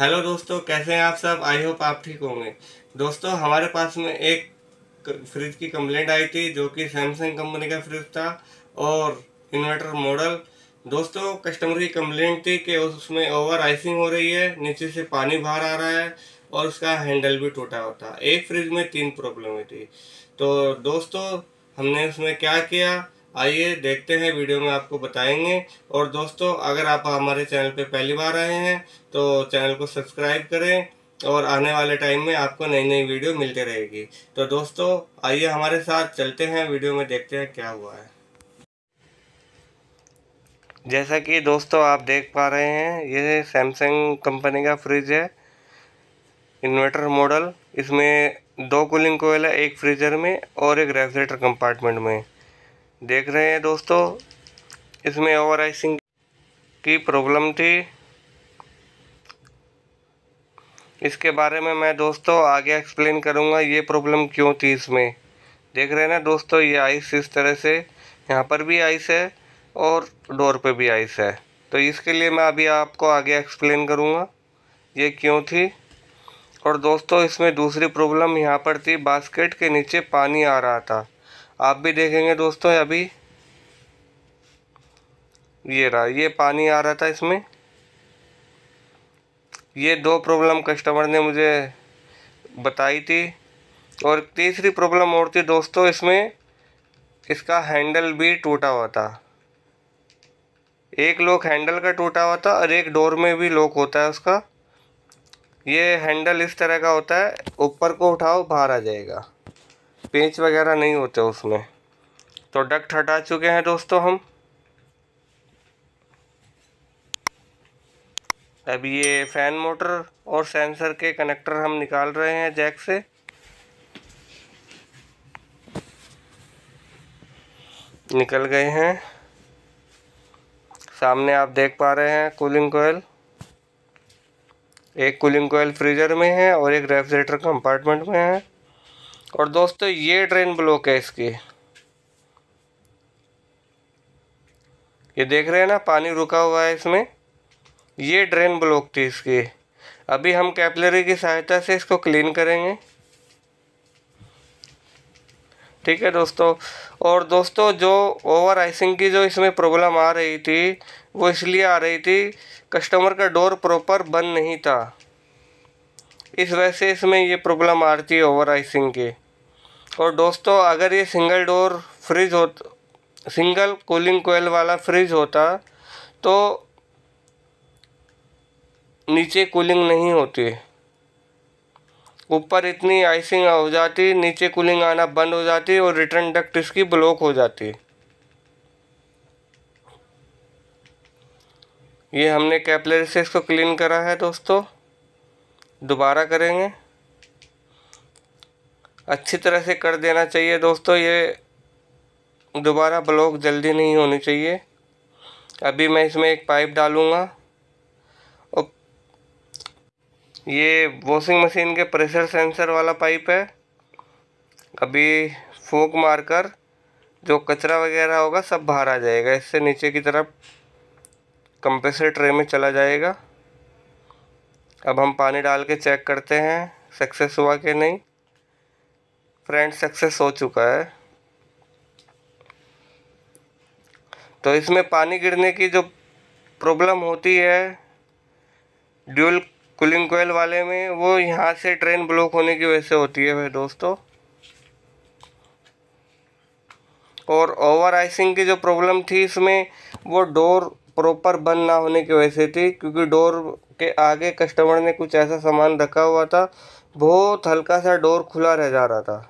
hello दोस्तों कैसे हैं आप सब आई होप आप ठीक होंगे दोस्तों हमारे पास में एक फ्रिज की कंप्लेंट आई थी जो कि सैमसंग कंपनी का फ्रिज था और इन्वर्टर मॉडल दोस्तों कस्टमर की कंप्लेंट थी कि उसमें ओवर आइसिंग हो रही है नीचे से पानी बाहर आ रहा है और उसका हैंडल भी टूटा होता एक फ्रिज में तीन प्रॉब्लम हुई थी तो दोस्तों हमने उसमें क्या किया आइए देखते हैं वीडियो में आपको बताएंगे और दोस्तों अगर आप हमारे चैनल पर पहली बार आए हैं तो चैनल को सब्सक्राइब करें और आने वाले टाइम में आपको नई नई वीडियो मिलती रहेगी तो दोस्तों आइए हमारे साथ चलते हैं वीडियो में देखते हैं क्या हुआ है जैसा कि दोस्तों आप देख पा रहे हैं ये सैमसंग कंपनी का फ्रिज है इन्वर्टर मॉडल इसमें दो कूलिंग कोयल है एक फ्रीजर में और एक रेफ्रिजरेटर कंपार्टमेंट में देख रहे हैं दोस्तों इसमें ओवर आइसिंग की प्रॉब्लम थी इसके बारे में मैं दोस्तों आगे एक्सप्लेन करूँगा ये प्रॉब्लम क्यों थी इसमें देख रहे हैं ना दोस्तों ये आइस इस तरह से यहाँ पर भी आइस है और डोर पे भी आइस है तो इसके लिए मैं अभी आपको आगे एक्सप्लेन करूँगा ये क्यों थी और दोस्तों इसमें दूसरी प्रॉब्लम यहाँ पर थी बास्केट के नीचे पानी आ रहा था आप भी देखेंगे दोस्तों अभी ये रहा ये पानी आ रहा था इसमें ये दो प्रॉब्लम कस्टमर ने मुझे बताई थी और तीसरी प्रॉब्लम और थी दोस्तों इसमें इसका हैंडल भी टूटा हुआ था एक लोक हैंडल का टूटा हुआ था और एक डोर में भी लोक होता है उसका ये हैंडल इस तरह का होता है ऊपर को उठाओ बाहर आ जाएगा पेंच वगैरह नहीं होते उसमें तो डक्ट हटा चुके हैं दोस्तों हम अब ये फ़ैन मोटर और सेंसर के कनेक्टर हम निकाल रहे हैं जैक से निकल गए हैं सामने आप देख पा रहे हैं कूलिंग कोयल एक कूलिंग कोयल फ्रीजर में है और एक रेफ्रिजरेटर कंपार्टमेंट में है और दोस्तों ये ड्रेन ब्लॉक है इसकी ये देख रहे हैं ना पानी रुका हुआ है इसमें ये ड्रेन ब्लॉक थी इसकी अभी हम कैपलरी की सहायता से इसको क्लीन करेंगे ठीक है दोस्तों और दोस्तों जो ओवर आइसिंग की जो इसमें प्रॉब्लम आ रही थी वो इसलिए आ रही थी कस्टमर का डोर प्रॉपर बंद नहीं था इस वजह से इसमें ये प्रॉब्लम आ रही थी ओवर आइसिंग की और तो दोस्तों अगर ये सिंगल डोर फ्रिज हो सिंगल कूलिंग कोयल वाला फ्रिज होता तो नीचे कूलिंग नहीं होती ऊपर इतनी आइसिंग हो जाती नीचे कूलिंग आना बंद हो जाती और रिटर्न डक्ट इसकी ब्लॉक हो जाती ये हमने कैपलरी से इसको क्लीन करा है दोस्तों दोबारा करेंगे अच्छी तरह से कर देना चाहिए दोस्तों ये दोबारा ब्लॉक जल्दी नहीं होनी चाहिए अभी मैं इसमें एक पाइप डालूँगा और ये वॉशिंग मशीन के प्रेशर सेंसर वाला पाइप है अभी फूक मारकर जो कचरा वगैरह होगा सब बाहर आ जाएगा इससे नीचे की तरफ कंप्रेसर ट्रे में चला जाएगा अब हम पानी डाल के चेक करते हैं सक्सेस हुआ कि नहीं फ्रेंड सक्सेस हो चुका है तो इसमें पानी गिरने की जो प्रॉब्लम होती है ड्यूल कूलिंग कोयल वाले में वो यहाँ से ट्रेन ब्लॉक होने की वजह से होती है भाई दोस्तों और ओवर आइसिंग की जो प्रॉब्लम थी इसमें वो डोर प्रॉपर बंद ना होने की वजह से थी क्योंकि डोर के आगे कस्टमर ने कुछ ऐसा सामान रखा हुआ था बहुत हल्का सा डोर खुला रह जा रहा था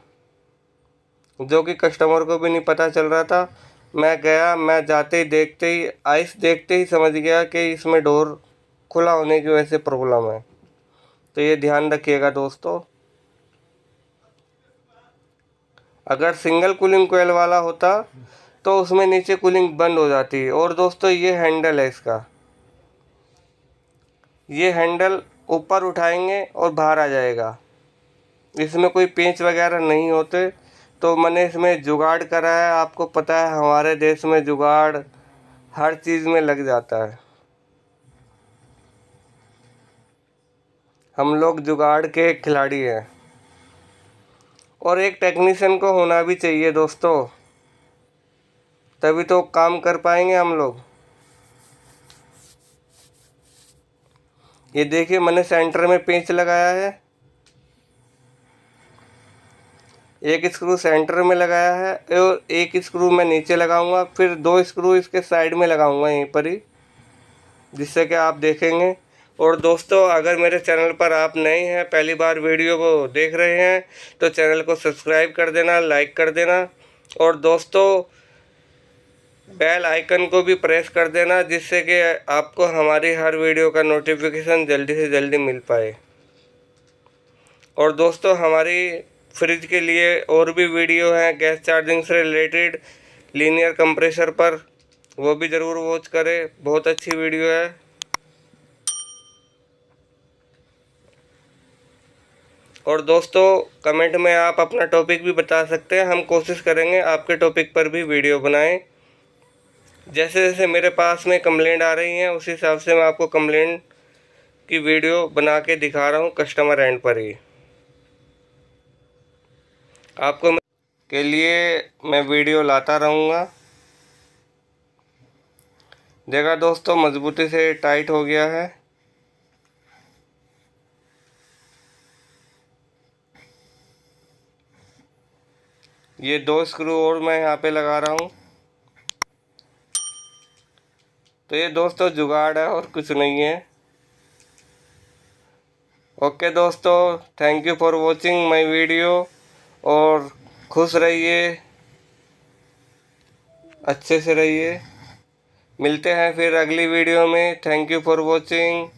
जो कि कस्टमर को भी नहीं पता चल रहा था मैं गया मैं जाते ही देखते ही आइस देखते ही समझ गया कि इसमें डोर खुला होने की वजह से प्रॉब्लम है तो ये ध्यान रखिएगा दोस्तों अगर सिंगल कूलिंग कोयल वाला होता तो उसमें नीचे कूलिंग बंद हो जाती और दोस्तों ये हैंडल है इसका ये हैंडल ऊपर उठाएंगे और बाहर आ जाएगा इसमें कोई पेंच वगैरह नहीं होते तो मैंने इसमें जुगाड़ करा है आपको पता है हमारे देश में जुगाड़ हर चीज़ में लग जाता है हम लोग जुगाड़ के खिलाड़ी हैं और एक टेक्नीशियन को होना भी चाहिए दोस्तों तभी तो काम कर पाएंगे हम लोग ये देखिए मैंने सेंटर में पेंच लगाया है एक स्क्रू सेंटर में लगाया है और एक स्क्रू मैं नीचे लगाऊंगा फिर दो स्क्रू इसके साइड में लगाऊंगा यहीं पर ही जिससे कि आप देखेंगे और दोस्तों अगर मेरे चैनल पर आप नए हैं पहली बार वीडियो को देख रहे हैं तो चैनल को सब्सक्राइब कर देना लाइक कर देना और दोस्तों बेल आइकन को भी प्रेस कर देना जिससे कि आपको हमारी हर वीडियो का नोटिफिकेशन जल्दी से जल्दी मिल पाए और दोस्तों हमारी फ्रिज के लिए और भी वीडियो हैं गैस चार्जिंग से रिलेटेड लीनियर कंप्रेसर पर वो भी ज़रूर वॉच करें बहुत अच्छी वीडियो है और दोस्तों कमेंट में आप अपना टॉपिक भी बता सकते हैं हम कोशिश करेंगे आपके टॉपिक पर भी वीडियो बनाएं जैसे जैसे मेरे पास में कम्प्लेंट आ रही हैं उसी हिसाब से मैं आपको कम्प्लेंट की वीडियो बना के दिखा रहा हूँ कस्टमर एंड पर ही आपको के लिए मैं वीडियो लाता रहूँगा देखा दोस्तों मज़बूती से टाइट हो गया है ये दो स्क्रू और मैं यहाँ पे लगा रहा हूँ तो ये दोस्तों जुगाड़ है और कुछ नहीं है ओके दोस्तों thank you for watching my video और खुश रहिए अच्छे से रहिए मिलते हैं फिर अगली वीडियो में थैंक यू फॉर वॉचिंग